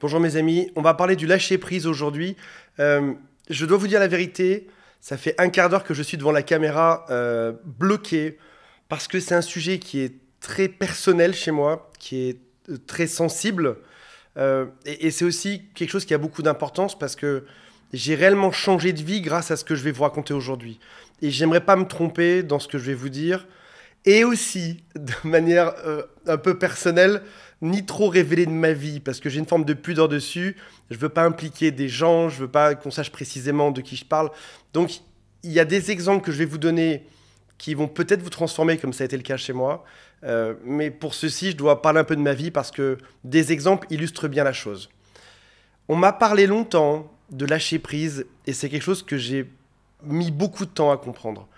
Bonjour mes amis, on va parler du lâcher prise aujourd'hui. Euh, je dois vous dire la vérité, ça fait un quart d'heure que je suis devant la caméra euh, bloqué parce que c'est un sujet qui est très personnel chez moi, qui est euh, très sensible. et, et c'est aussi quelque chose qui a beaucoup d'importance parce que j'ai réellement changé de vie grâce à ce que je vais vous raconter aujourd'hui. Et j'aimerais pas me tromper dans ce que je vais vous dire et aussi de manière euh, un peu personnelle, ni trop révéler de ma vie parce que j'ai une forme de pudeur dessus. Je veux pas impliquer des gens, je veux pas qu'on sache précisément de qui je parle. Donc il y a des exemples que je vais vous donner qui vont peut-être vous transformer comme ça a été le cas chez moi. Euh, mais pour ceci, je dois parler un peu de ma vie parce que des exemples illustrent bien la chose. On m'a parlé longtemps de lâcher prise et c'est quelque chose que j'ai mis beaucoup de temps à comprendre.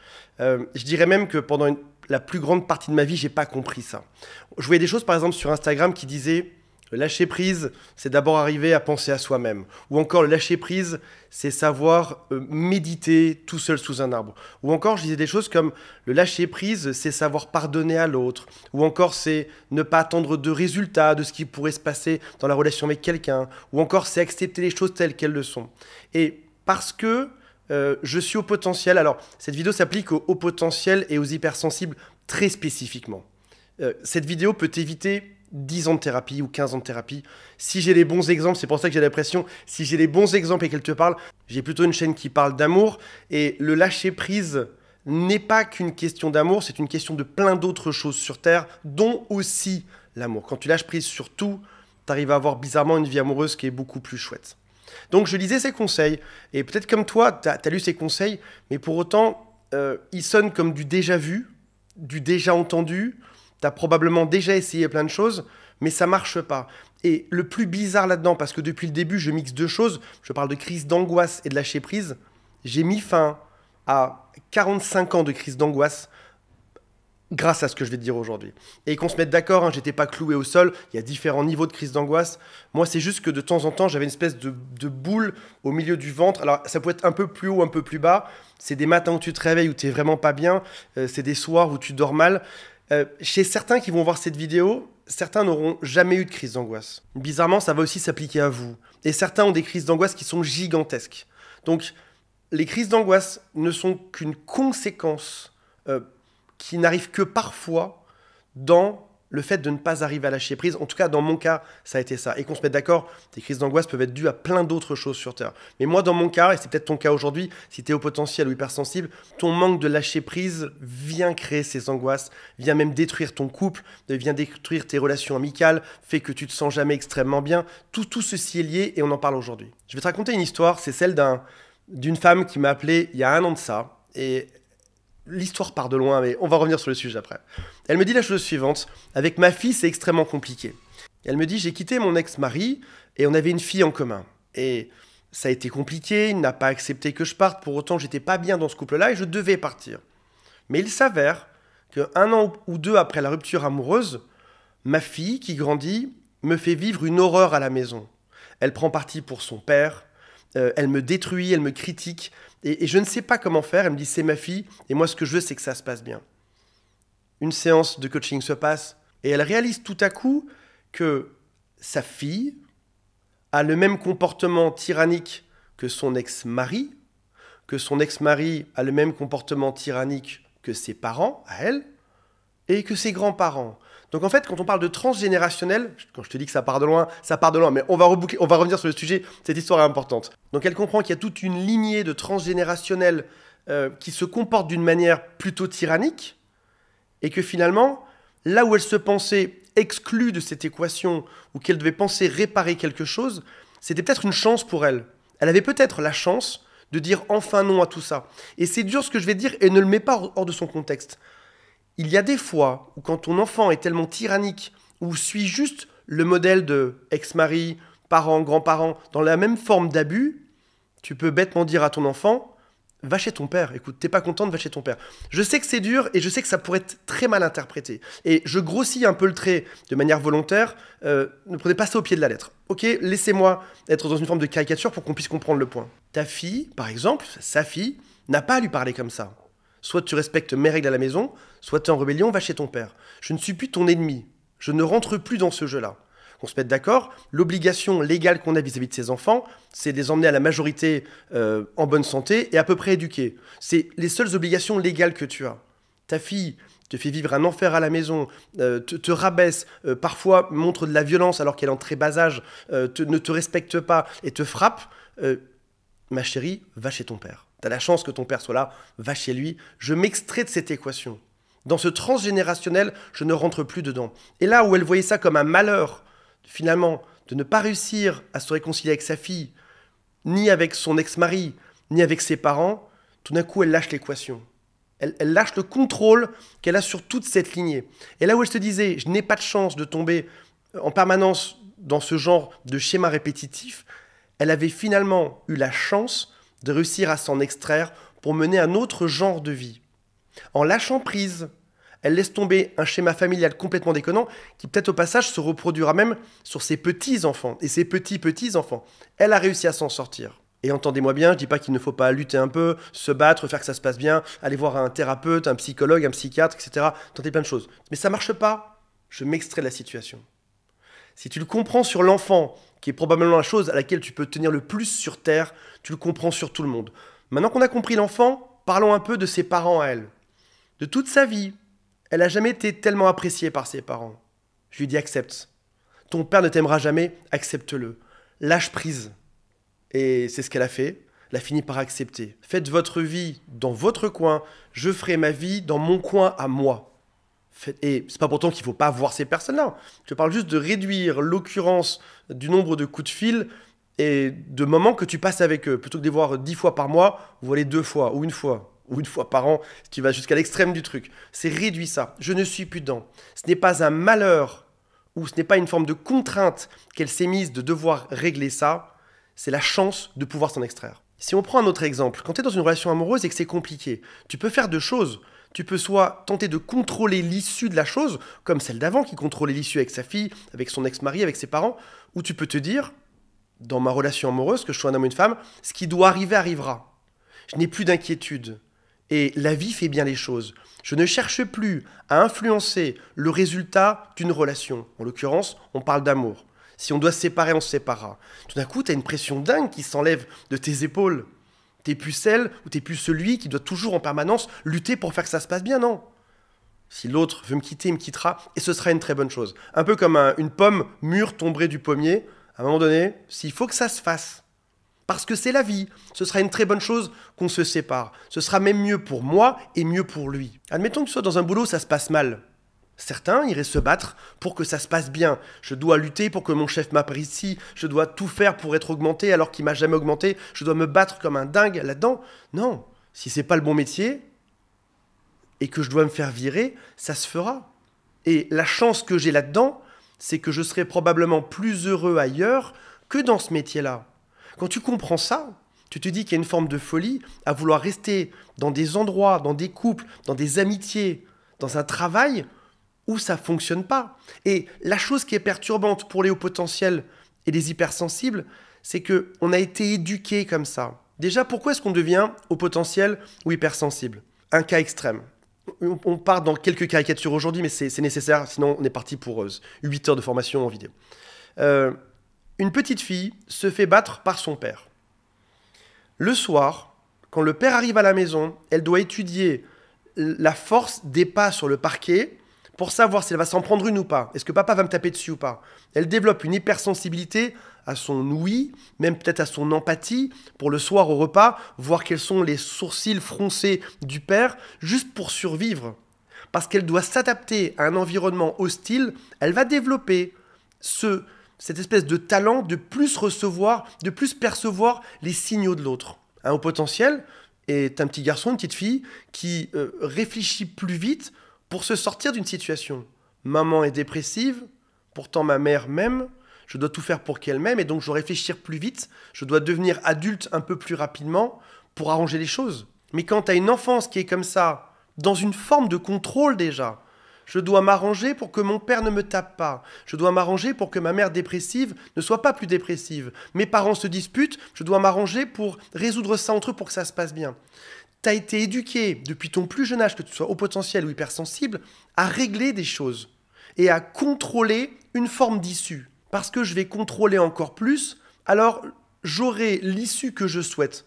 Euh, je dirais même que pendant une la plus grande partie de ma vie, j'ai pas compris ça. Je voyais des choses, par exemple, sur Instagram qui disaient le lâcher prise, c'est d'abord arriver à penser à soi-même. Ou encore, le lâcher prise, c'est savoir euh, méditer tout seul sous un arbre. Ou encore, je disais des choses comme le lâcher prise, c'est savoir pardonner à l'autre. Ou encore, c'est ne pas attendre de résultats de ce qui pourrait se passer dans la relation avec quelqu'un. Ou encore, c'est accepter les choses telles qu'elles le sont. Et parce que euh, je suis au potentiel. Alors, cette vidéo s'applique au haut potentiel et aux hypersensibles très spécifiquement. Euh, cette vidéo peut éviter 10 ans de thérapie ou 15 ans de thérapie. Si j'ai les bons exemples, c'est pour ça que j'ai l'impression. si j'ai les bons exemples et qu'elle te parle, j'ai plutôt une chaîne qui parle d'amour et le lâcher prise n'est pas qu'une question d'amour, c'est une question de plein d'autres choses sur Terre, dont aussi l'amour. Quand tu lâches prise sur tout, tu à avoir bizarrement une vie amoureuse qui est beaucoup plus chouette. Donc je lisais ses conseils, et peut-être comme toi, tu as, lu ses conseils, mais pour autant, euh, ils sonnent comme du déjà vu, du déjà entendu, tu as probablement déjà essayé plein de choses, mais ça marche pas. Et le plus bizarre là-dedans, parce que depuis le début, je mixe deux choses, je parle de crise d'angoisse et de lâcher prise, j'ai mis fin à 45 ans de crise d'angoisse, grâce à ce que je vais te dire aujourd'hui. Et qu'on se mette d'accord, hein, j'étais pas cloué au sol, il y a différents niveaux de crise d'angoisse. Moi, c'est juste que de temps en temps, j'avais une espèce de, boule au milieu du ventre. Alors, ça peut être un peu plus haut, un peu plus bas. C'est des matins où tu te réveilles, où tu es vraiment pas bien. Euh, c'est des soirs où tu dors mal. Euh, chez certains qui vont voir cette vidéo, certains n'auront jamais eu de crise d'angoisse. Bizarrement, ça va aussi s'appliquer à vous. Et certains ont des crises d'angoisse qui sont gigantesques. Donc, les crises d'angoisse ne sont qu'une conséquence euh, qui n'arrive que parfois dans le fait de ne pas arriver à lâcher prise, en tout cas dans mon cas, ça a été ça. Et qu'on se mette d'accord, tes crises d'angoisse peuvent être dues à plein d'autres choses sur Terre. Mais moi, dans mon cas, et c'est peut-être ton cas aujourd'hui, si tu es au potentiel ou hypersensible, ton manque de lâcher prise vient créer ces angoisses, vient même détruire ton couple, vient détruire tes relations amicales, fait que tu te sens jamais extrêmement bien. Tout, tout ceci est lié et on en parle aujourd'hui. Je vais te raconter une histoire, c'est celle d'un, d'une femme qui m'a appelé il y a un an de ça. Et l'histoire part de loin, mais on va revenir sur le sujet après. Elle me dit la chose suivante Avec ma fille, c'est extrêmement compliqué. Elle me dit J'ai quitté mon ex-mari et on avait une fille en commun. Et ça a été compliqué, il n'a pas accepté que je parte, pour autant, j'étais pas bien dans ce couple-là et je devais partir. Mais il s'avère que un an ou deux après la rupture amoureuse, ma fille, qui grandit, me fait vivre une horreur à la maison. Elle prend parti pour son père, euh, elle me détruit, elle me critique, et, et, je ne sais pas comment faire. Elle me dit c'est ma fille, et moi ce que je veux c'est que ça se passe bien. Une séance de coaching se passe, et elle réalise tout à coup que sa fille a le même comportement tyrannique que son ex-mari, que son ex-mari a le même comportement tyrannique que ses parents, à elle, et que ses grands-parents, donc en fait, quand on parle de transgénérationnel, quand je te dis que ça part de loin, ça part de loin, mais on va, on va revenir sur le sujet, cette histoire est importante. Donc elle comprend qu'il y a toute une lignée de transgénérationnel euh, qui se comporte d'une manière plutôt tyrannique, et que finalement, là où elle se pensait exclue de cette équation, ou qu'elle devait penser réparer quelque chose, c'était peut-être une chance pour elle. Elle avait peut-être la chance de dire enfin non à tout ça. Et c'est dur ce que je vais dire, et ne le mets pas hors de son contexte. Il y a des fois où quand ton enfant est tellement tyrannique ou suit juste le modèle de ex-mari, parent, grands parent dans la même forme d'abus, tu peux bêtement dire à ton enfant Va chez ton père, écoute, t'es pas contente, va chez ton père. Je sais que c'est dur et je sais que ça pourrait être très mal interprété. Et je grossis un peu le trait de manière volontaire, euh, ne prenez pas ça au pied de la lettre. Ok, laissez-moi être dans une forme de caricature pour qu'on puisse comprendre le point. Ta fille, par exemple, sa fille, n'a pas à lui parler comme ça. Soit tu respectes mes règles à la maison, soit tu es en rébellion, va chez ton père. Je ne suis plus ton ennemi. Je ne rentre plus dans ce jeu-là. On se mette d'accord, l'obligation légale qu'on a vis-à-vis de ses enfants, c'est de les emmener à la majorité euh, en bonne santé et à peu près éduqués. C'est les seules obligations légales que tu as. Ta fille, te fait vivre un enfer à la maison, euh, te, rabaisse, euh, parfois montre de la violence alors qu'elle est en très bas âge, ne te respecte pas et te frappe, ma chérie, va chez ton père. T'as la chance que ton père soit là, va chez lui. Je m'extrais de cette équation. Dans ce transgénérationnel, je ne rentre plus dedans. Et là où elle voyait ça comme un malheur, finalement, de ne pas réussir à se réconcilier avec sa fille, ni avec son ex-mari, ni avec ses parents, tout d'un coup, elle lâche l'équation. Elle, elle, lâche le contrôle qu'elle a sur toute cette lignée. Et là où elle se disait, je n'ai pas de chance de tomber euh, en permanence dans ce genre de schéma répétitif, elle avait finalement eu la chance de réussir à s'en extraire pour mener un autre genre de vie. En lâchant prise, elle laisse tomber un schéma familial complètement déconnant qui peut-être au passage se reproduira même sur ses petits-enfants et ses petits-petits-enfants. Elle a réussi à s'en sortir. Et entendez-moi bien, je ne dis pas qu'il ne faut pas lutter un peu, se battre, faire que ça se passe bien, aller voir un thérapeute, un psychologue, un psychiatre, etc. Tenter plein de choses. Mais ça ne marche pas. Je m'extrais de la situation. Si tu le comprends sur l'enfant, qui est probablement la chose à laquelle tu peux tenir le plus sur Terre, tu le comprends sur tout le monde. Maintenant qu'on a compris l'enfant, parlons un peu de ses parents à elle. De toute sa vie, elle n'a jamais été tellement appréciée par ses parents. Je lui dis accepte. Ton père ne t'aimera jamais, accepte-le. Lâche prise. Et c'est ce qu'elle a fait. Elle a fini par accepter. Faites votre vie dans votre coin, je ferai ma vie dans mon coin à moi. Et ce n'est pas pourtant qu'il ne faut pas voir ces personnes-là. Je parle juste de réduire l'occurrence du nombre de coups de fil et de moments que tu passes avec eux. Plutôt que de les voir dix fois par mois, vous allez deux fois ou une fois ou une fois par an, tu vas jusqu'à l'extrême du truc. C'est réduit ça. Je ne suis plus dedans. Ce n'est pas un malheur ou ce n'est pas une forme de contrainte qu'elle s'est mise de devoir régler ça. C'est la chance de pouvoir s'en extraire. Si on prend un autre exemple, quand tu es dans une relation amoureuse et que c'est compliqué, tu peux faire deux choses. Tu peux soit tenter de contrôler l'issue de la chose, comme celle d'avant qui contrôlait l'issue avec sa fille, avec son ex-mari, avec ses parents, ou tu peux te dire, dans ma relation amoureuse, que je sois un homme ou une femme, ce qui doit arriver arrivera. Je n'ai plus d'inquiétude. Et la vie fait bien les choses. Je ne cherche plus à influencer le résultat d'une relation. En l'occurrence, on parle d'amour. Si on doit se séparer, on se séparera. Tout d'un coup, tu as une pression dingue qui s'enlève de tes épaules. T'es plus celle ou t'es plus celui qui doit toujours en permanence lutter pour faire que ça se passe bien, non Si l'autre veut me quitter, il me quittera, et ce sera une très bonne chose. Un peu comme une pomme mûre tombée du pommier, à un moment donné, s'il faut que ça se fasse, parce que c'est la vie, ce sera une très bonne chose qu'on se sépare. Ce sera même mieux pour moi et mieux pour lui. Admettons que tu sois dans un boulot, ça se passe mal. Certains iraient se battre pour que ça se passe bien. Je dois lutter pour que mon chef m'apprécie. Je dois tout faire pour être augmenté alors qu'il m'a jamais augmenté. Je dois me battre comme un dingue là-dedans. Non, si c'est pas le bon métier et que je dois me faire virer, ça se fera. Et la chance que j'ai là-dedans, c'est que je serai probablement plus heureux ailleurs que dans ce métier-là. Quand tu comprends ça, tu te dis qu'il y a une forme de folie à vouloir rester dans des endroits, dans des couples, dans des amitiés, dans un travail où ça fonctionne pas. Et la chose qui est perturbante pour les hauts potentiels et les hypersensibles, c'est qu'on a été éduqué comme ça. Déjà, pourquoi est-ce qu'on devient haut potentiel ou hypersensible Un cas extrême. On part dans quelques caricatures aujourd'hui, mais c'est nécessaire, sinon on est parti pour 8 euh, heures de formation en vidéo. Euh, une petite fille se fait battre par son père. Le soir, quand le père arrive à la maison, elle doit étudier la force des pas sur le parquet pour savoir si elle va s'en prendre une ou pas. Est-ce que papa va me taper dessus ou pas Elle développe une hypersensibilité à son oui, même peut-être à son empathie, pour le soir au repas, voir quels sont les sourcils froncés du père, juste pour survivre. Parce qu'elle doit s'adapter à un environnement hostile, elle va développer ce, cette espèce de talent de plus recevoir, de plus percevoir les signaux de l'autre. Un au potentiel, est un petit garçon, une petite fille, qui euh, réfléchit plus vite, pour se sortir d'une situation, maman est dépressive, pourtant ma mère m'aime, je dois tout faire pour qu'elle m'aime, et donc je dois réfléchir plus vite, je dois devenir adulte un peu plus rapidement pour arranger les choses. Mais quand tu as une enfance qui est comme ça, dans une forme de contrôle déjà, je dois m'arranger pour que mon père ne me tape pas. Je dois m'arranger pour que ma mère dépressive ne soit pas plus dépressive. Mes parents se disputent, je dois m'arranger pour résoudre ça entre eux pour que ça se passe bien tu as été éduqué depuis ton plus jeune âge, que tu sois au potentiel ou hypersensible, à régler des choses et à contrôler une forme d'issue. Parce que je vais contrôler encore plus, alors j'aurai l'issue que je souhaite.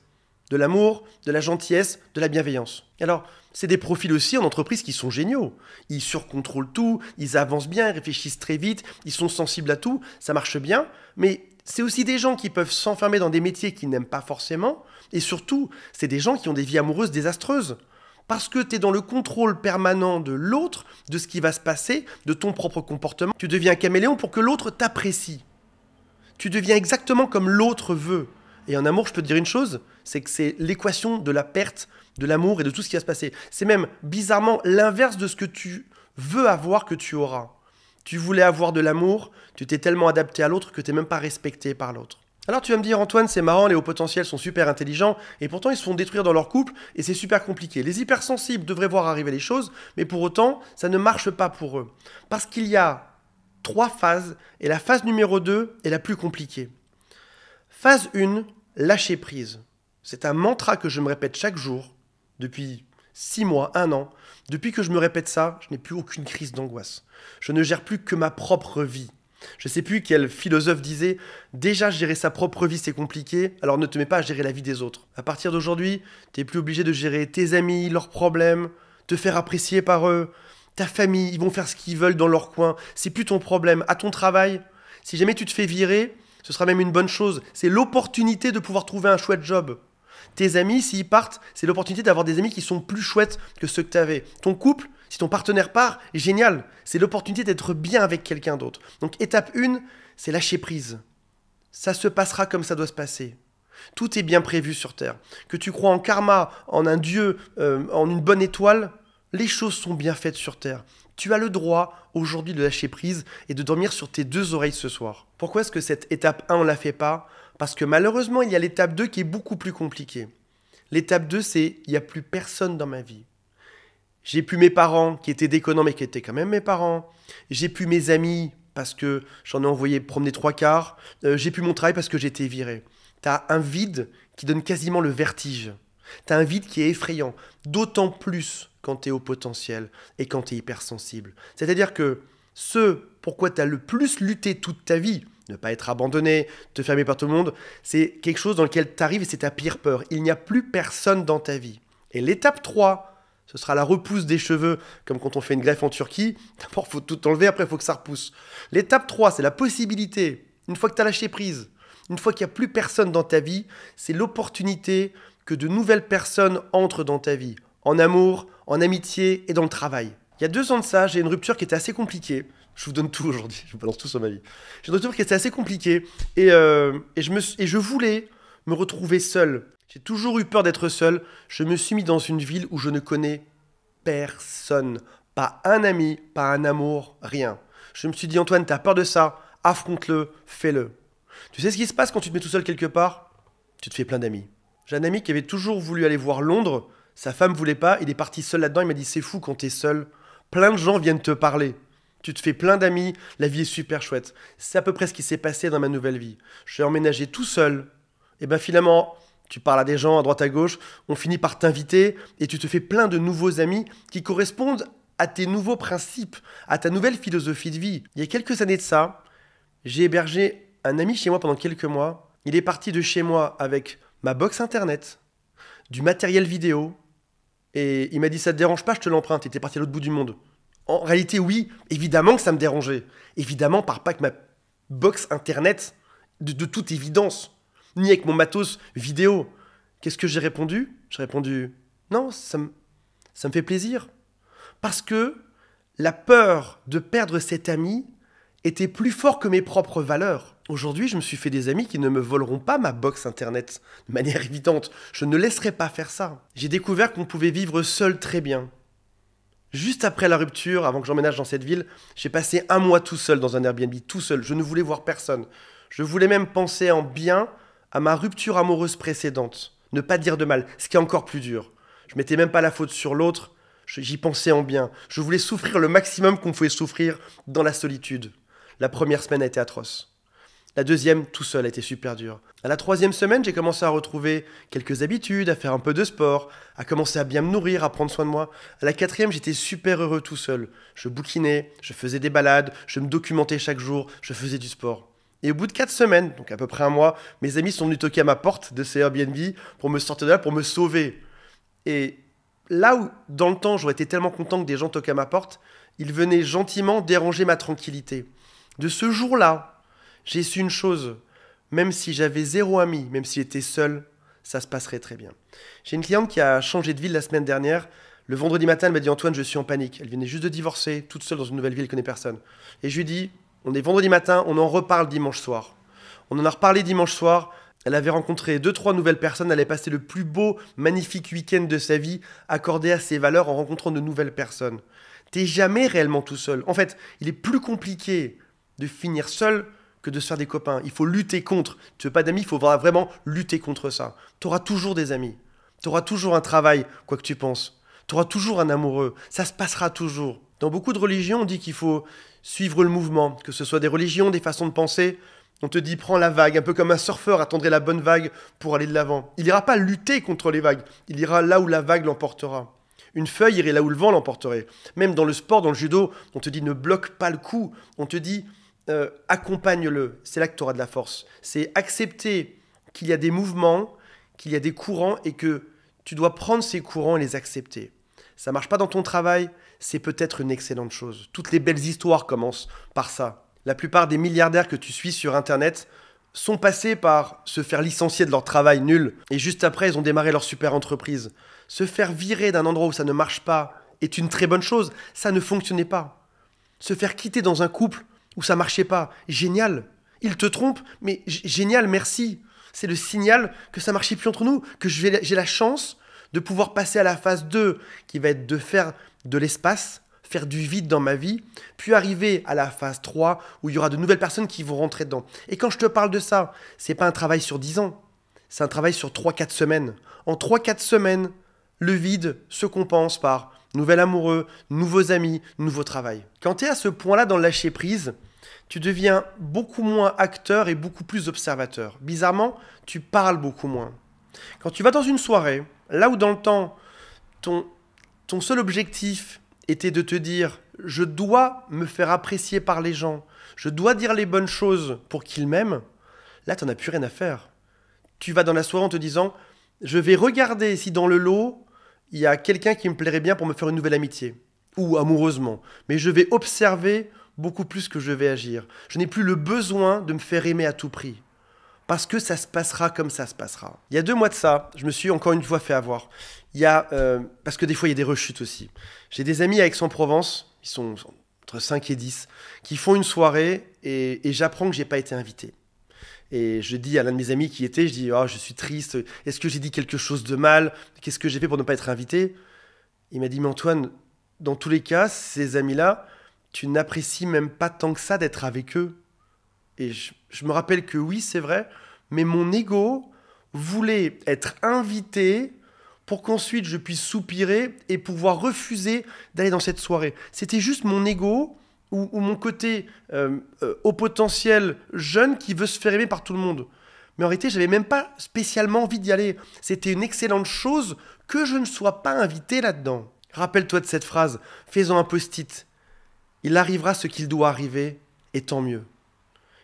De l'amour, de la gentillesse, de la bienveillance. Alors, c'est des profils aussi en entreprise qui sont géniaux. Ils surcontrôlent tout, ils avancent bien, ils réfléchissent très vite, ils sont sensibles à tout, ça marche bien. Mais c'est aussi des gens qui peuvent s'enfermer dans des métiers qu'ils n'aiment pas forcément et surtout, c'est des gens qui ont des vies amoureuses désastreuses. Parce que tu es dans le contrôle permanent de l'autre, de ce qui va se passer, de ton propre comportement. Tu deviens un caméléon pour que l'autre t'apprécie. Tu deviens exactement comme l'autre veut. Et en amour, je peux te dire une chose, c'est que c'est l'équation de la perte, de l'amour et de tout ce qui va se passer. C'est même bizarrement l'inverse de ce que tu veux avoir que tu auras. Tu voulais avoir de l'amour, tu t'es tellement adapté à l'autre que tu n'es même pas respecté par l'autre. Alors tu vas me dire Antoine, c'est marrant, les hauts potentiels sont super intelligents et pourtant ils se font détruire dans leur couple et c'est super compliqué. Les hypersensibles devraient voir arriver les choses, mais pour autant, ça ne marche pas pour eux. Parce qu'il y a trois phases et la phase numéro 2 est la plus compliquée. Phase 1, lâcher prise. C'est un mantra que je me répète chaque jour depuis six mois, un an. Depuis que je me répète ça, je n'ai plus aucune crise d'angoisse. Je ne gère plus que ma propre vie. Je sais plus quel philosophe disait Déjà gérer sa propre vie c'est compliqué, alors ne te mets pas à gérer la vie des autres. À partir d'aujourd'hui, tu t'es plus obligé de gérer tes amis, leurs problèmes, te faire apprécier par eux, ta famille, ils vont faire ce qu'ils veulent dans leur coin, c'est plus ton problème. À ton travail, si jamais tu te fais virer, ce sera même une bonne chose. C'est l'opportunité de pouvoir trouver un chouette job. Tes amis, s'ils partent, c'est l'opportunité d'avoir des amis qui sont plus chouettes que ceux que tu avais. Ton couple, si ton partenaire part, génial, c'est l'opportunité d'être bien avec quelqu'un d'autre. Donc étape 1, c'est lâcher prise. Ça se passera comme ça doit se passer. Tout est bien prévu sur Terre. Que tu crois en karma, en un dieu, euh, en une bonne étoile, les choses sont bien faites sur Terre. Tu as le droit aujourd'hui de lâcher prise et de dormir sur tes deux oreilles ce soir. Pourquoi est-ce que cette étape 1, on ne la fait pas Parce que malheureusement, il y a l'étape 2 qui est beaucoup plus compliquée. L'étape 2, c'est il n'y a plus personne dans ma vie. J'ai pu mes parents qui étaient déconnants mais qui étaient quand même mes parents. J'ai pu mes amis parce que j'en ai envoyé promener trois quarts. Euh, j'ai pu mon travail parce que j'étais viré. T'as un vide qui donne quasiment le vertige. T'as un vide qui est effrayant. D'autant plus quand t'es au potentiel et quand t'es hypersensible. C'est-à-dire que ce pourquoi t'as le plus lutté toute ta vie, ne pas être abandonné, te fermer par tout le monde, c'est quelque chose dans lequel t'arrives et c'est ta pire peur. Il n'y a plus personne dans ta vie. Et l'étape 3 ce sera la repousse des cheveux, comme quand on fait une greffe en Turquie. D'abord, faut tout enlever, après, il faut que ça repousse. L'étape 3, c'est la possibilité. Une fois que tu as lâché prise, une fois qu'il n'y a plus personne dans ta vie, c'est l'opportunité que de nouvelles personnes entrent dans ta vie, en amour, en amitié et dans le travail. Il y a deux ans de ça, j'ai une rupture qui était assez compliquée. Je vous donne tout aujourd'hui, je vous balance tout sur ma vie. J'ai une rupture qui était assez compliquée et, euh, je et je voulais me retrouver seul. J'ai toujours eu peur d'être seul. Je me suis mis dans une ville où je ne connais personne. Pas un ami, pas un amour, rien. Je me suis dit, Antoine, t'as peur de ça Affronte-le, fais-le. Tu sais ce qui se passe quand tu te mets tout seul quelque part Tu te fais plein d'amis. J'ai un ami qui avait toujours voulu aller voir Londres. Sa femme voulait pas. Il est parti seul là-dedans. Il m'a dit, c'est fou quand t'es seul. Plein de gens viennent te parler. Tu te fais plein d'amis, la vie est super chouette. C'est à peu près ce qui s'est passé dans ma nouvelle vie. Je suis emménagé tout seul. Et ben finalement, tu parles à des gens à droite à gauche, on finit par t'inviter et tu te fais plein de nouveaux amis qui correspondent à tes nouveaux principes, à ta nouvelle philosophie de vie. Il y a quelques années de ça, j'ai hébergé un ami chez moi pendant quelques mois. Il est parti de chez moi avec ma box internet, du matériel vidéo, et il m'a dit ça te dérange pas, je te l'emprunte, et était parti à l'autre bout du monde. En réalité, oui, évidemment que ça me dérangeait. Évidemment, par pas que ma box internet, de toute évidence, ni avec mon matos vidéo. Qu'est-ce que j'ai répondu J'ai répondu non, ça me, ça me fait plaisir. Parce que la peur de perdre cet ami était plus fort que mes propres valeurs. Aujourd'hui, je me suis fait des amis qui ne me voleront pas ma box internet de manière évidente. Je ne laisserai pas faire ça. J'ai découvert qu'on pouvait vivre seul très bien. Juste après la rupture, avant que j'emménage dans cette ville, j'ai passé un mois tout seul dans un Airbnb, tout seul. Je ne voulais voir personne. Je voulais même penser en bien à ma rupture amoureuse précédente. Ne pas dire de mal, ce qui est encore plus dur. Je mettais même pas la faute sur l'autre, j'y pensais en bien. Je voulais souffrir le maximum qu'on pouvait souffrir dans la solitude. La première semaine a été atroce. La deuxième, tout seul, a été super dure. À la troisième semaine, j'ai commencé à retrouver quelques habitudes, à faire un peu de sport, à commencer à bien me nourrir, à prendre soin de moi. À la quatrième, j'étais super heureux tout seul. Je bouquinais, je faisais des balades, je me documentais chaque jour, je faisais du sport. Et au bout de 4 semaines, donc à peu près un mois, mes amis sont venus toquer à ma porte de ces Airbnb pour me sortir de là, pour me sauver. Et là où, dans le temps, j'aurais été tellement content que des gens toquent à ma porte, ils venaient gentiment déranger ma tranquillité. De ce jour-là, j'ai su une chose. Même si j'avais zéro ami, même si j'étais seul, ça se passerait très bien. J'ai une cliente qui a changé de ville la semaine dernière. Le vendredi matin, elle m'a dit Antoine, je suis en panique. Elle venait juste de divorcer, toute seule dans une nouvelle ville, elle connaît personne. Et je lui dis on est vendredi matin, on en reparle dimanche soir. On en a reparlé dimanche soir. Elle avait rencontré deux, trois nouvelles personnes. Elle avait passé le plus beau, magnifique week-end de sa vie accordé à ses valeurs en rencontrant de nouvelles personnes. T'es jamais réellement tout seul. En fait, il est plus compliqué de finir seul que de se faire des copains. Il faut lutter contre. Tu veux pas d'amis, il faut vraiment lutter contre ça. Tu auras toujours des amis. Tu auras toujours un travail, quoi que tu penses. Tu auras toujours un amoureux. Ça se passera toujours. Dans beaucoup de religions, on dit qu'il faut suivre le mouvement, que ce soit des religions, des façons de penser. On te dit prends la vague, un peu comme un surfeur attendrait la bonne vague pour aller de l'avant. Il n'ira pas lutter contre les vagues, il ira là où la vague l'emportera. Une feuille irait là où le vent l'emporterait. Même dans le sport, dans le judo, on te dit ne bloque pas le coup, on te dit euh, accompagne-le. C'est là que tu auras de la force. C'est accepter qu'il y a des mouvements, qu'il y a des courants et que tu dois prendre ces courants et les accepter. Ça marche pas dans ton travail, c'est peut-être une excellente chose. Toutes les belles histoires commencent par ça. La plupart des milliardaires que tu suis sur Internet sont passés par se faire licencier de leur travail nul, et juste après, ils ont démarré leur super entreprise. Se faire virer d'un endroit où ça ne marche pas est une très bonne chose, ça ne fonctionnait pas. Se faire quitter dans un couple où ça marchait pas, génial. Il te trompent, mais génial, merci. C'est le signal que ça marchait plus entre nous, que j'ai la chance de pouvoir passer à la phase 2, qui va être de faire de l'espace, faire du vide dans ma vie, puis arriver à la phase 3, où il y aura de nouvelles personnes qui vont rentrer dedans. Et quand je te parle de ça, c'est pas un travail sur 10 ans, c'est un travail sur 3-4 semaines. En 3-4 semaines, le vide se compense par nouvel amoureux, nouveaux amis, nouveau travail. Quand tu es à ce point-là dans le lâcher prise, tu deviens beaucoup moins acteur et beaucoup plus observateur. Bizarrement, tu parles beaucoup moins. Quand tu vas dans une soirée, Là où dans le temps, ton, ton seul objectif était de te dire, je dois me faire apprécier par les gens, je dois dire les bonnes choses pour qu'ils m'aiment, là, tu n'en as plus rien à faire. Tu vas dans la soirée en te disant, je vais regarder si dans le lot, il y a quelqu'un qui me plairait bien pour me faire une nouvelle amitié, ou amoureusement, mais je vais observer beaucoup plus que je vais agir. Je n'ai plus le besoin de me faire aimer à tout prix parce que ça se passera comme ça se passera. Il y a deux mois de ça, je me suis encore une fois fait avoir. Il y euh, parce que des fois, il y a des rechutes aussi. J'ai des amis à Aix-en-Provence, ils sont entre 5 et 10, qui font une soirée et, j'apprends que j'ai pas été invité. Et je dis à l'un de mes amis qui était, je dis, oh, je suis triste, est-ce que j'ai dit quelque chose de mal Qu'est-ce que j'ai fait pour ne pas être invité Il m'a dit, mais Antoine, dans tous les cas, ces amis-là, tu n'apprécies même pas tant que ça d'être avec eux. Et je, me rappelle que oui, c'est vrai, mais mon ego voulait être invité pour qu'ensuite je puisse soupirer et pouvoir refuser d'aller dans cette soirée. C'était juste mon ego ou, mon côté euh, euh, au potentiel jeune qui veut se faire aimer par tout le monde. Mais en réalité, n'avais même pas spécialement envie d'y aller. C'était une excellente chose que je ne sois pas invité là-dedans. Rappelle-toi de cette phrase, fais un post-it. Il arrivera ce qu'il doit arriver, et tant mieux.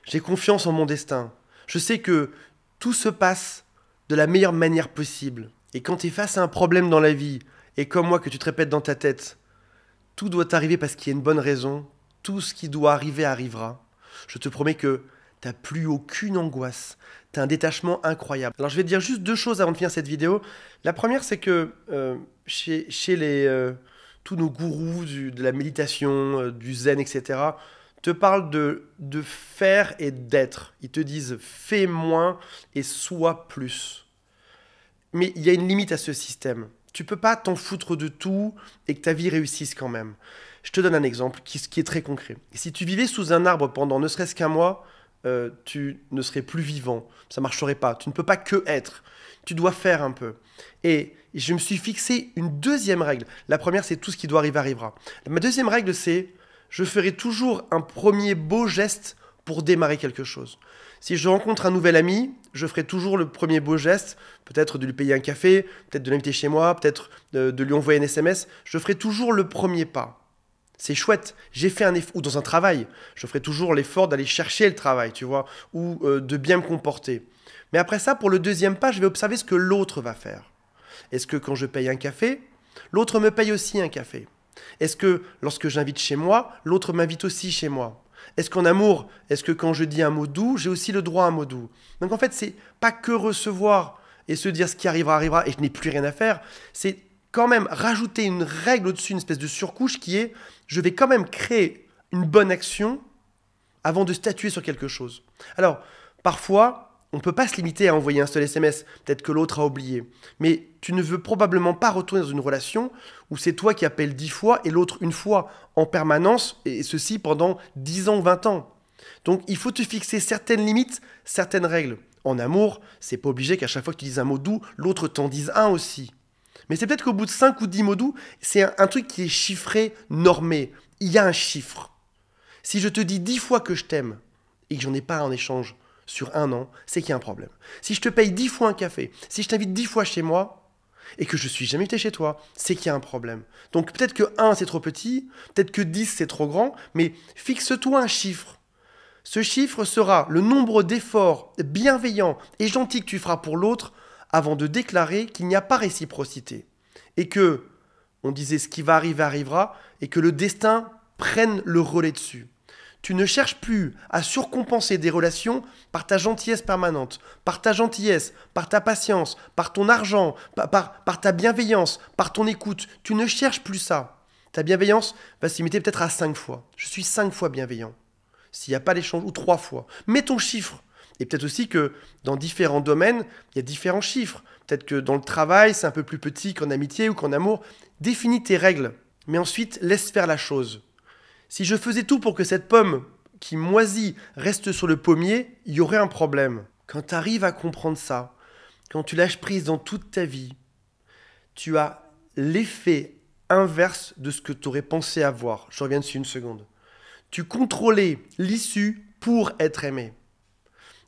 J'ai confiance en mon destin. Je sais que tout se passe de la meilleure manière possible. Et quand tu es face à un problème dans la vie, et comme moi que tu te répètes dans ta tête, tout doit arriver parce qu'il y a une bonne raison, tout ce qui doit arriver arrivera, je te promets que t'as plus aucune angoisse, as un détachement incroyable. Alors je vais te dire juste deux choses avant de finir cette vidéo. La première c'est que euh, chez, euh, tous nos gourous de la méditation, euh, du zen, etc., te parlent de, de faire et d'être. Ils te disent fais moins et sois plus. Mais il y a une limite à ce système. Tu peux pas t'en foutre de tout et que ta vie réussisse quand même. Je te donne un exemple qui, qui est très concret. Si tu vivais sous un arbre pendant ne serait-ce qu'un mois, euh, tu ne serais plus vivant. Ça marcherait pas. Tu ne peux pas que être. Tu dois faire un peu. Et je me suis fixé une deuxième règle. La première, c'est tout ce qui doit arriver arrivera. Ma deuxième règle, c'est je ferai toujours un premier beau geste pour démarrer quelque chose. Si je rencontre un nouvel ami, je ferai toujours le premier beau geste, peut-être de lui payer un café, peut-être de l'inviter chez moi, peut-être euh, de, lui envoyer un SMS, je ferai toujours le premier pas. C'est chouette, j'ai fait un effort, ou dans un travail, je ferai toujours l'effort d'aller chercher le travail, tu vois, ou euh, de bien me comporter. Mais après ça, pour le deuxième pas, je vais observer ce que l'autre va faire. Est-ce que quand je paye un café, l'autre me paye aussi un café est-ce que lorsque j'invite chez moi, l'autre m'invite aussi chez moi Est-ce qu'en amour, est-ce que quand je dis un mot doux, j'ai aussi le droit à un mot doux Donc en fait, c'est pas que recevoir et se dire ce qui arrivera arrivera et je n'ai plus rien à faire, c'est quand même rajouter une règle au-dessus, une espèce de surcouche qui est je vais quand même créer une bonne action avant de statuer sur quelque chose. Alors, parfois, on ne peut pas se limiter à envoyer un seul SMS, peut-être que l'autre a oublié. Mais tu ne veux probablement pas retourner dans une relation où c'est toi qui appelles dix fois et l'autre une fois en permanence, et ceci pendant dix ans ou 20 ans. Donc il faut te fixer certaines limites, certaines règles. En amour, c'est pas obligé qu'à chaque fois que tu dises un mot doux, l'autre t'en dise un aussi. Mais c'est peut-être qu'au bout de cinq ou dix mots doux, c'est un, truc qui est chiffré, normé. Il y a un chiffre. Si je te dis dix fois que je t'aime et que j'en ai pas en échange, sur un an, c'est qu'il y a un problème. Si je te paye dix fois un café, si je t'invite dix fois chez moi, et que je suis jamais été chez toi, c'est qu'il y a un problème. Donc peut-être que 1 c'est trop petit, peut-être que 10 c'est trop grand, mais fixe-toi un chiffre. Ce chiffre sera le nombre d'efforts bienveillants et gentils que tu feras pour l'autre avant de déclarer qu'il n'y a pas réciprocité. Et que, on disait, ce qui va arriver arrivera, et que le destin prenne le relais dessus. Tu ne cherches plus à surcompenser des relations par ta gentillesse permanente, par ta gentillesse, par ta patience, par ton argent, par, ta bienveillance, par ton écoute. Tu ne cherches plus ça. Ta bienveillance va s'imiter peut-être à cinq fois. Je suis cinq fois bienveillant. S'il n'y a pas l'échange, ou trois fois. Mets ton chiffre. Et peut-être aussi que dans différents domaines, il y a différents chiffres. Peut-être que dans le travail, c'est un peu plus petit qu'en amitié ou qu'en amour. Définis tes règles, mais ensuite laisse faire la chose. Si je faisais tout pour que cette pomme qui moisit reste sur le pommier, il y aurait un problème. Quand tu arrives à comprendre ça, quand tu lâches prise dans toute ta vie, tu as l'effet inverse de ce que tu aurais pensé avoir. Je reviens dessus une seconde. Tu contrôlais l'issue pour être aimé.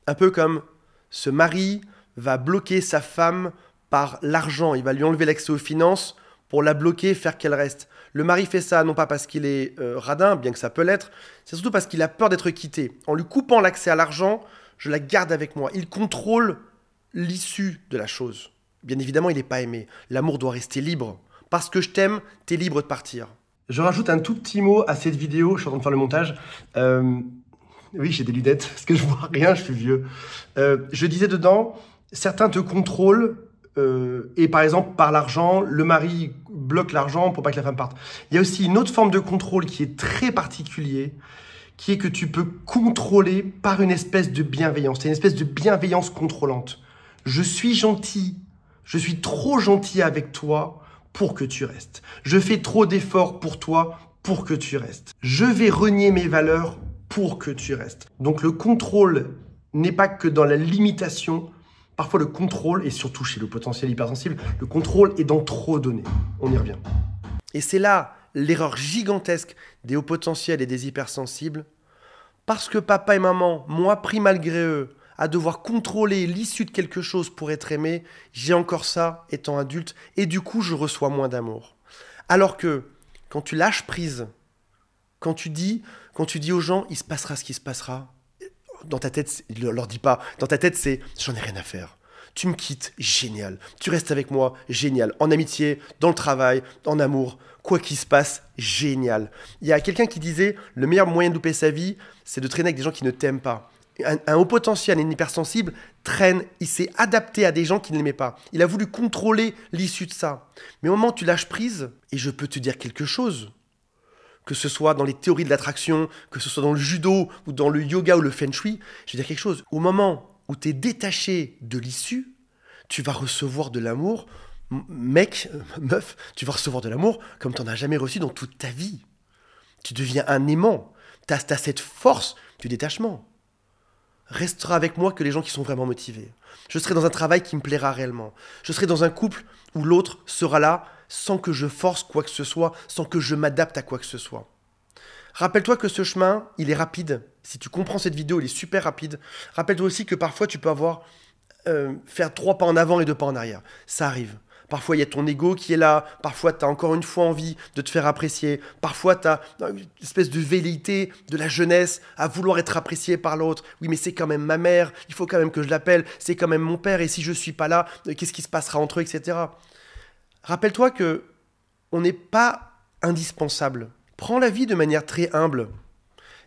Un peu comme ce mari va bloquer sa femme par l'argent, il va lui enlever l'accès aux finances pour la bloquer, faire qu'elle reste. Le mari fait ça non pas parce qu'il est euh, radin, bien que ça peut l'être, c'est surtout parce qu'il a peur d'être quitté. En lui coupant l'accès à l'argent, je la garde avec moi. Il contrôle l'issue de la chose. Bien évidemment, il n'est pas aimé. L'amour doit rester libre. Parce que je t'aime, t'es libre de partir. Je rajoute un tout petit mot à cette vidéo, je suis en train de faire le montage. Euh, oui, j'ai des lunettes, parce que je vois rien, je suis vieux. Euh, je disais dedans, certains te contrôlent, et par exemple, par l'argent, le mari bloque l'argent pour pas que la femme parte. Il y a aussi une autre forme de contrôle qui est très particulier, qui est que tu peux contrôler par une espèce de bienveillance. C'est une espèce de bienveillance contrôlante. Je suis gentil, je suis trop gentil avec toi pour que tu restes. Je fais trop d'efforts pour toi pour que tu restes. Je vais renier mes valeurs pour que tu restes. Donc le contrôle n'est pas que dans la limitation, Parfois, le contrôle, et surtout chez le potentiel hypersensible, le contrôle est dans trop donné. On y revient. Et c'est là l'erreur gigantesque des hauts potentiels et des hypersensibles. Parce que papa et maman m'ont appris malgré eux à devoir contrôler l'issue de quelque chose pour être aimé, j'ai encore ça étant adulte, et du coup je reçois moins d'amour. Alors que quand tu lâches prise, quand tu dis, quand tu dis aux gens, il se passera ce qui se passera, dans ta tête, il leur dit pas, dans ta tête, c'est j'en ai rien à faire. Tu me quittes, génial. Tu restes avec moi, génial. En amitié, dans le travail, en amour, quoi qu'il se passe, génial. Il y a quelqu'un qui disait le meilleur moyen de louper sa vie, c'est de traîner avec des gens qui ne t'aiment pas. Un, haut potentiel, un hypersensible, traîne, il s'est adapté à des gens qui ne l'aimaient pas. Il a voulu contrôler l'issue de ça. Mais au moment où tu lâches prise, et je peux te dire quelque chose, que ce soit dans les théories de l'attraction, que ce soit dans le judo ou dans le yoga ou le feng shui, je veux dire quelque chose. Au moment où tu es détaché de l'issue, tu vas recevoir de l'amour, mec, meuf, tu vas recevoir de l'amour comme tu n'en as jamais reçu dans toute ta vie. Tu deviens un aimant. Tu as, as cette force du détachement. Restera avec moi que les gens qui sont vraiment motivés. Je serai dans un travail qui me plaira réellement. Je serai dans un couple où l'autre sera là sans que je force quoi que ce soit, sans que je m'adapte à quoi que ce soit. Rappelle-toi que ce chemin, il est rapide. Si tu comprends cette vidéo, il est super rapide. Rappelle-toi aussi que parfois, tu peux avoir euh, faire trois pas en avant et deux pas en arrière. Ça arrive. Parfois, il y a ton ego qui est là. Parfois, tu as encore une fois envie de te faire apprécier. Parfois, tu as euh, une espèce de velléité de la jeunesse à vouloir être apprécié par l'autre. Oui, mais c'est quand même ma mère. Il faut quand même que je l'appelle. C'est quand même mon père. Et si je ne suis pas là, euh, qu'est-ce qui se passera entre eux, etc. Rappelle-toi que on n'est pas indispensable. Prends la vie de manière très humble.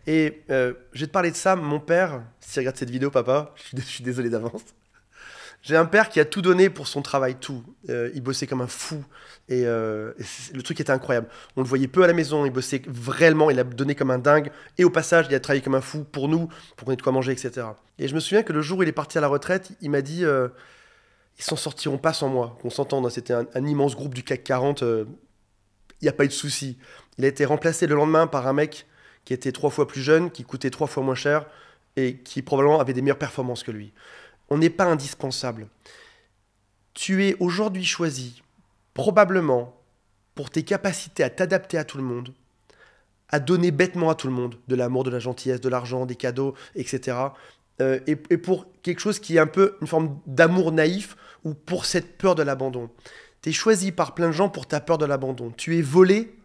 Et j'ai euh, je vais te parler de ça. Mon père, si tu regarde cette vidéo, papa, je suis, désolé d'avance. J'ai un père qui a tout donné pour son travail, tout. Euh, il bossait comme un fou. Et, euh, et le truc était incroyable. On le voyait peu à la maison, il bossait vraiment, il a donné comme un dingue. Et au passage, il a travaillé comme un fou pour nous, pour qu'on ait de quoi manger, etc. Et je me souviens que le jour où il est parti à la retraite, il m'a dit ils s'en sortiront pas sans moi, qu'on s'entende. Hein. C'était un, immense groupe du CAC 40, il n'y a pas eu de souci. Il a été remplacé le lendemain par un mec qui était trois fois plus jeune, qui coûtait trois fois moins cher et qui probablement avait des meilleures performances que lui. On n'est pas indispensable. Tu es aujourd'hui choisi, probablement, pour tes capacités à t'adapter à tout le monde, à donner bêtement à tout le monde de l'amour, de la gentillesse, de l'argent, des cadeaux, etc. Euh, et, pour quelque chose qui est un peu une forme d'amour naïf ou pour cette peur de l'abandon. Tu es choisi par plein de gens pour ta peur de l'abandon. Tu es volé.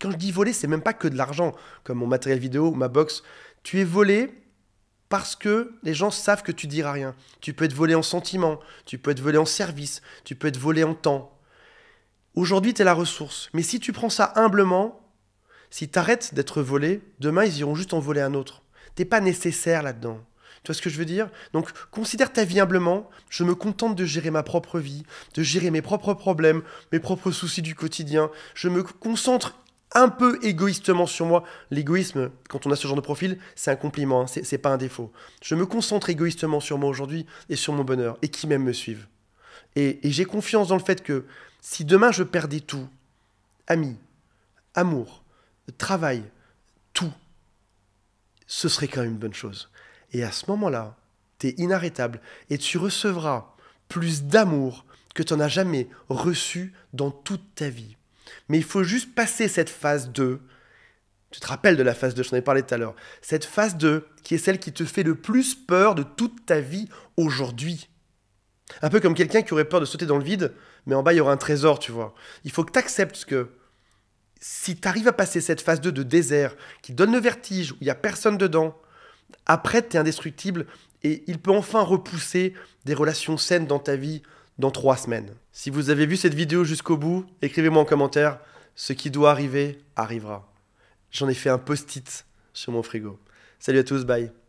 Quand je dis volé, c'est même pas que de l'argent, comme mon matériel vidéo ou ma box. Tu es volé parce que les gens savent que tu diras rien. Tu peux être volé en sentiment, tu peux être volé en service, tu peux être volé en temps. Aujourd'hui, tu es la ressource. Mais si tu prends ça humblement, si tu arrêtes d'être volé, demain, ils iront juste en voler un autre. T'es pas nécessaire là-dedans. Tu vois ce que je veux dire Donc, considère ta vie Je me contente de gérer ma propre vie, de gérer mes propres problèmes, mes propres soucis du quotidien. Je me concentre un peu égoïstement sur moi. L'égoïsme, quand on a ce genre de profil, c'est un compliment, hein. c'est pas un défaut. Je me concentre égoïstement sur moi aujourd'hui et sur mon bonheur, et qui même me suivent. Et, et j'ai confiance dans le fait que si demain je perdais tout, amis, amour, travail, tout, ce serait quand même une bonne chose. Et à ce moment-là, tu es inarrêtable et tu recevras plus d'amour que tu n'en as jamais reçu dans toute ta vie. Mais il faut juste passer cette phase 2. Tu te rappelles de la phase 2, j'en ai parlé tout à l'heure. Cette phase 2 qui est celle qui te fait le plus peur de toute ta vie aujourd'hui. Un peu comme quelqu'un qui aurait peur de sauter dans le vide, mais en bas il y aura un trésor, tu vois. Il faut que tu acceptes que si tu arrives à passer cette phase 2 de désert qui donne le vertige, où il n'y a personne dedans, après, tu es indestructible et il peut enfin repousser des relations saines dans ta vie dans trois semaines. Si vous avez vu cette vidéo jusqu'au bout, écrivez-moi en commentaire. Ce qui doit arriver arrivera. J'en ai fait un post-it sur mon frigo. Salut à tous, bye.